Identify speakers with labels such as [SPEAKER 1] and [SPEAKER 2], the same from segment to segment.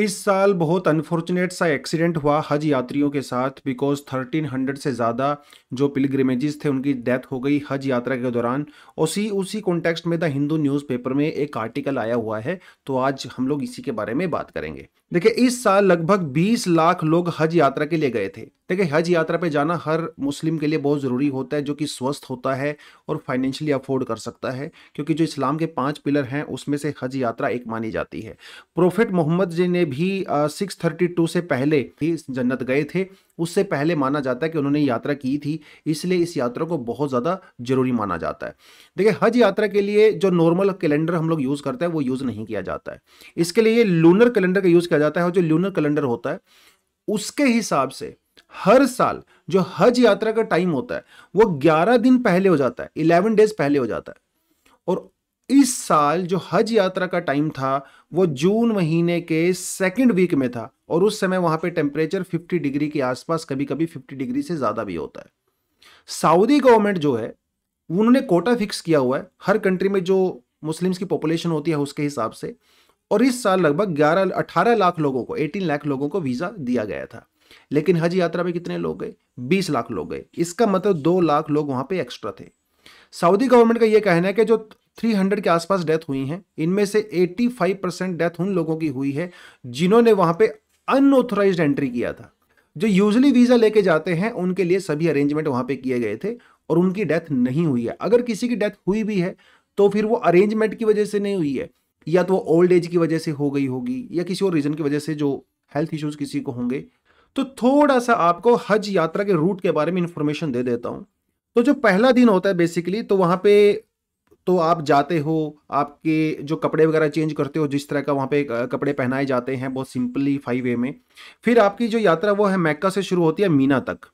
[SPEAKER 1] इस साल बहुत अनफॉर्चुनेट सा एक्सीडेंट हुआ हज यात्रियों के साथ बिकॉज 1300 से ज़्यादा जो पिलग्रिमेजेस थे उनकी डेथ हो गई हज यात्रा के दौरान उसी उसी कॉन्टेक्स्ट में द हिंदू न्यूज़पेपर में एक आर्टिकल आया हुआ है तो आज हम लोग इसी के बारे में बात करेंगे देखिए इस साल लगभग 20 लाख लोग हज यात्रा के लिए गए थे देखिए हज यात्रा पे जाना हर मुस्लिम के लिए बहुत ज़रूरी होता है जो कि स्वस्थ होता है और फाइनेंशियली अफोर्ड कर सकता है क्योंकि जो इस्लाम के पाँच पिलर हैं उसमें से हज यात्रा एक मानी जाती है प्रोफेट मोहम्मद जी ने भी सिक्स थर्टी टू से पहले ही जन्नत गए थे उससे पहले माना जाता है कि उन्होंने यात्रा की थी इसलिए इस यात्रा को बहुत ज़्यादा ज़रूरी माना जाता है देखिए हज यात्रा के लिए जो नॉर्मल कैलेंडर हम लोग यूज़ करते हैं वो यूज़ नहीं किया जाता है इसके लिए लूनर कैलेंडर का यूज़ किया जाता है और जो लूनर कैलेंडर होता है उसके हिसाब से हर साल जो हज यात्रा का टाइम होता है वो 11 दिन पहले हो जाता है 11 डेज पहले हो जाता है और इस साल जो हज यात्रा का टाइम था वो जून महीने के सेकंड वीक में था और उस समय वहाँ पे टेम्परेचर 50 डिग्री के आसपास कभी कभी 50 डिग्री से ज़्यादा भी होता है सऊदी गवर्नमेंट जो है उन्होंने कोटा फिक्स किया हुआ है हर कंट्री में जो मुस्लिम्स की पॉपुलेशन होती है उसके हिसाब से और इस साल लगभग 11 18 लाख लोगों को 18 लाख लोगों को वीज़ा दिया गया था लेकिन हज यात्रा में कितने लोग गए बीस लाख लोग गए इसका मतलब दो लाख लोग वहां पे एक्स्ट्रा थे सऊदी गवर्नमेंट का यह कहना है कि जो 300 के आसपास डेथ हुई हैं इनमें से 85 परसेंट डेथ उन लोगों की हुई है जिन्होंने वहां पे अनऑथोराइज एंट्री किया था जो यूजली वीज़ा लेके जाते हैं उनके लिए सभी अरेंजमेंट वहां पे किए गए थे और उनकी डेथ नहीं हुई है अगर किसी की डेथ हुई भी है तो फिर वो अरेंजमेंट की वजह से नहीं हुई है या तो वो ओल्ड एज की वजह से हो गई होगी या किसी और रीज़न की वजह से जो हेल्थ इश्यूज़ किसी को होंगे तो थोड़ा सा आपको हज यात्रा के रूट के बारे में इंफॉर्मेशन दे देता हूँ तो जो पहला दिन होता है बेसिकली तो वहाँ पे तो आप जाते हो आपके जो कपड़े वगैरह चेंज करते हो जिस तरह का वहाँ पे कपड़े पहनाए जाते हैं बहुत सिंपली फाइव वे में फिर आपकी जो यात्रा वो है मैक्का से शुरू होती है मीना तक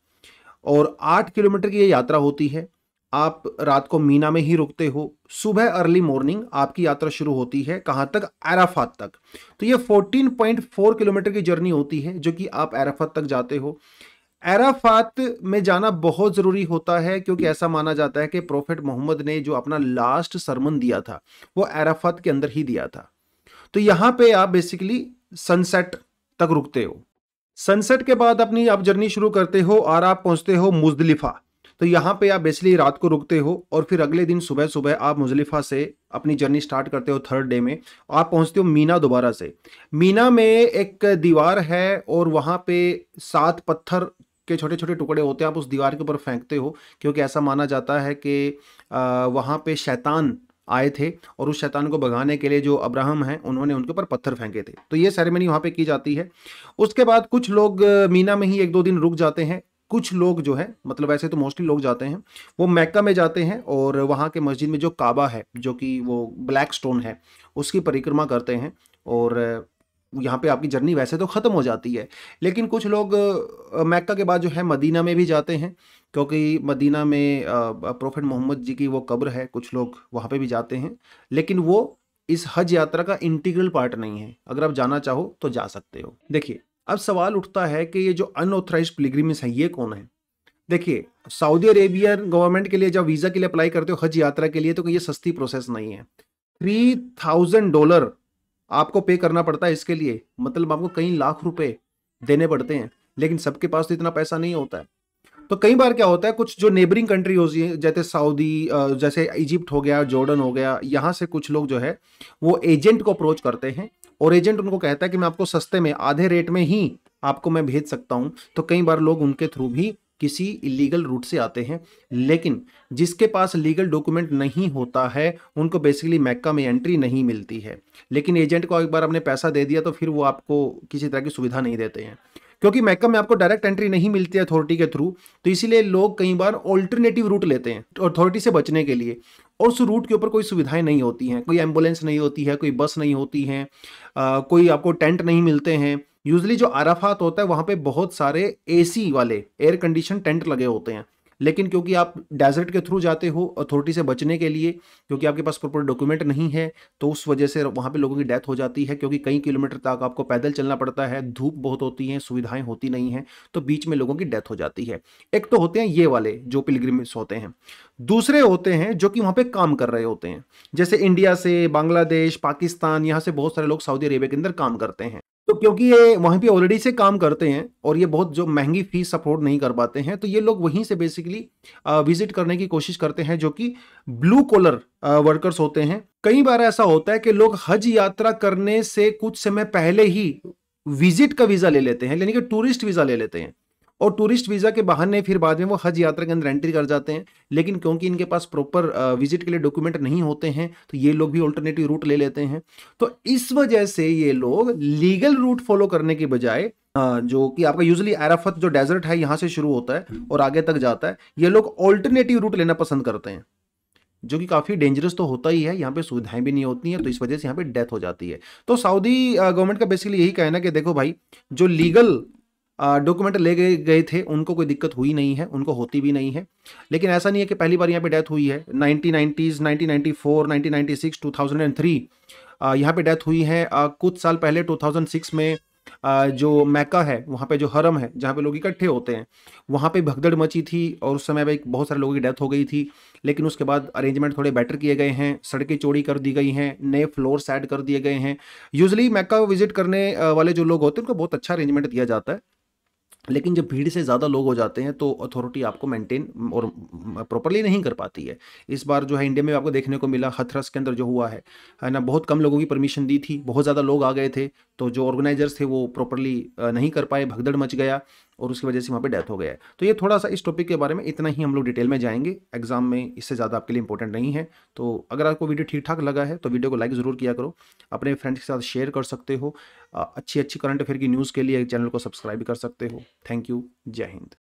[SPEAKER 1] और आठ किलोमीटर की ये यात्रा होती है आप रात को मीना में ही रुकते हो सुबह अर्ली मॉर्निंग आपकी यात्रा शुरू होती है कहाँ तक अराफात तक तो ये 14.4 किलोमीटर की जर्नी होती है जो कि आप अराफात तक जाते हो अराफात में जाना बहुत ज़रूरी होता है क्योंकि ऐसा माना जाता है कि प्रोफेट मोहम्मद ने जो अपना लास्ट सरमन दिया था वो अराफात के अंदर ही दिया था तो यहाँ पे आप बेसिकली सनसेट तक रुकते हो सनसेट के बाद अपनी आप जर्नी शुरू करते हो और आप पहुँचते हो मुजलिफा तो यहाँ पे आप बेसिकली रात को रुकते हो और फिर अगले दिन सुबह सुबह आप मुजलिफा से अपनी जर्नी स्टार्ट करते हो थर्ड डे में आप पहुँचते हो मीना दोबारा से मीना में एक दीवार है और वहाँ पे सात पत्थर के छोटे छोटे टुकड़े होते हैं आप उस दीवार के ऊपर फेंकते हो क्योंकि ऐसा माना जाता है कि वहाँ पर शैतान आए थे और उस शैतान को भगाने के लिए जो अब्राहम हैं उन्होंने उनके ऊपर पत्थर फेंके थे तो ये सेरेमनी वहाँ पे की जाती है उसके बाद कुछ लोग मीना में ही एक दो दिन रुक जाते हैं कुछ लोग जो है मतलब ऐसे तो मोस्टली लोग जाते हैं वो मैक्का में जाते हैं और वहाँ के मस्जिद में जो काबा है जो कि वो ब्लैक स्टोन है उसकी परिक्रमा करते हैं और यहाँ पे आपकी जर्नी वैसे तो ख़त्म हो जाती है लेकिन कुछ लोग मैक्का के बाद जो है मदीना में भी जाते हैं क्योंकि मदीना में प्रोफेट मोहम्मद जी की वो कब्र है कुछ लोग वहाँ पे भी जाते हैं लेकिन वो इस हज यात्रा का इंटीग्रल पार्ट नहीं है अगर आप जाना चाहो तो जा सकते हो देखिए अब सवाल उठता है कि ये जो अनऑथराइज पिलग्रिम्स हैं ये कौन है देखिए सऊदी अरेबिया गवर्नमेंट के लिए जब वीज़ा के लिए अप्लाई करते हो हज यात्रा के लिए तो ये सस्ती प्रोसेस नहीं है थ्री थाउजेंड डॉलर आपको पे करना पड़ता है इसके लिए मतलब आपको कई लाख रुपए देने पड़ते हैं लेकिन सबके पास तो इतना पैसा नहीं होता है तो कई बार क्या होता है कुछ जो नेबरिंग कंट्री होती है जैसे सऊदी जैसे इजिप्ट हो गया जॉर्डन हो गया यहाँ से कुछ लोग जो है वो एजेंट को अप्रोच करते हैं और एजेंट उनको कहता है कि मैं आपको सस्ते में आधे रेट में ही आपको मैं भेज सकता हूँ तो कई बार लोग उनके थ्रू भी किसी इलीगल रूट से आते हैं लेकिन जिसके पास लीगल डॉक्यूमेंट नहीं होता है उनको बेसिकली मैक्का में एंट्री नहीं मिलती है लेकिन एजेंट को एक बार आपने पैसा दे दिया तो फिर वो आपको किसी तरह की सुविधा नहीं देते हैं क्योंकि मैकम में आपको डायरेक्ट एंट्री नहीं मिलती अथॉरिटी के थ्रू तो इसीलिए लोग कई बार ऑल्टरनेटिव रूट लेते हैं अथॉरिटी से बचने के लिए और उस रूट के ऊपर कोई सुविधाएं नहीं होती हैं कोई एम्बुलेंस नहीं होती है कोई बस नहीं होती है आ, कोई आपको टेंट नहीं मिलते हैं यूजली जो आराफात होता है वहाँ पे बहुत सारे एसी वाले एयर कंडीशन टेंट लगे होते हैं लेकिन क्योंकि आप डेजर्ट के थ्रू जाते हो अथॉरिटी से बचने के लिए क्योंकि आपके पास प्रॉपर डॉक्यूमेंट नहीं है तो उस वजह से वहाँ पर लोगों की डेथ हो जाती है क्योंकि कई किलोमीटर तक आपको पैदल चलना पड़ता है धूप बहुत होती है सुविधाएं होती नहीं हैं तो बीच में लोगों की डेथ हो जाती है एक तो होते हैं ये वाले जो पिलग्रिम्स होते हैं दूसरे होते हैं जो कि वहाँ पर काम कर रहे होते हैं जैसे इंडिया से बांग्लादेश पाकिस्तान यहाँ से बहुत सारे लोग सऊदी अरेबिया के अंदर काम करते हैं तो क्योंकि ये वहीं पे ऑलरेडी से काम करते हैं और ये बहुत जो महंगी फीस अफोर्ड नहीं कर पाते हैं तो ये लोग वहीं से बेसिकली विजिट करने की कोशिश करते हैं जो कि ब्लू कॉलर वर्कर्स होते हैं कई बार ऐसा होता है कि लोग हज यात्रा करने से कुछ समय पहले ही विजिट का वीज़ा ले लेते हैं यानी कि टूरिस्ट वीज़ा ले लेते हैं और टूरिस्ट वीज़ा के बहाने फिर बाद में वो हज यात्रा के अंदर एंट्री कर जाते हैं लेकिन क्योंकि इनके पास प्रॉपर विजिट के लिए डॉक्यूमेंट नहीं होते हैं तो ये लोग भी ऑल्टरनेटिव रूट ले लेते हैं तो इस वजह से ये लोग लीगल रूट फॉलो करने के बजाय जो कि आपका यूजली अराफत जो डेजर्ट है यहाँ से शुरू होता है और आगे तक जाता है ये लोग ऑल्टरनेटिव रूट लेना पसंद करते हैं जो कि काफ़ी डेंजरस तो होता ही है यहाँ पे सुविधाएं भी नहीं होती हैं तो इस वजह से यहाँ पे डेथ हो जाती है तो सऊदी गवर्नमेंट का बेसिकली यही कहना कि देखो भाई जो लीगल डॉक्यूमेंट ले गए गए थे उनको कोई दिक्कत हुई नहीं है उनको होती भी नहीं है लेकिन ऐसा नहीं है कि पहली बार यहाँ पे डेथ हुई है nineteen nineties nineteen ninety four nineteen ninety six two thousand and three यहाँ पे डेथ हुई है आ, कुछ साल पहले टू थाउजेंड सिक्स में आ, जो मैका है वहाँ पे जो हरम है जहाँ पे लोग इकट्ठे होते हैं वहाँ पे भगदड़ मची थी और उस समय भाई बहुत सारे लोगों की डेथ हो गई थी लेकिन उसके बाद अरेंजमेंट थोड़े बेटर किए गए हैं सड़कें चौड़ी कर दी गई हैं नए फ्लोर ऐड कर दिए गए हैं यूजली मैका विजिट करने वाले जो लोग होते हैं उनको बहुत अच्छा अरेंजमेंट दिया जाता है लेकिन जब भीड़ से ज़्यादा लोग हो जाते हैं तो अथॉरिटी आपको मेंटेन और प्रॉपरली नहीं कर पाती है इस बार जो है इंडिया में आपको देखने को मिला हथरस के अंदर जो हुआ है है ना बहुत कम लोगों की परमिशन दी थी बहुत ज़्यादा लोग आ गए थे तो जो ऑर्गेनाइजर्स थे वो प्रॉपरली नहीं कर पाए भगदड़ मच गया और उसकी वजह से वहाँ पे डेथ हो गया है तो ये थोड़ा सा इस टॉपिक के बारे में इतना ही हम लोग डिटेल में जाएंगे एग्जाम में इससे ज़्यादा आपके लिए इंपॉर्टेंट नहीं है तो अगर आपको वीडियो ठीक ठाक लगा है तो वीडियो को लाइक ज़रूर किया करो अपने फ्रेंड्स के साथ शेयर कर सकते हो अच्छी अच्छी करंट अफेयर की न्यूज़ के लिए चैनल को सब्सक्राइब कर सकते हो थैंक यू जय हिंद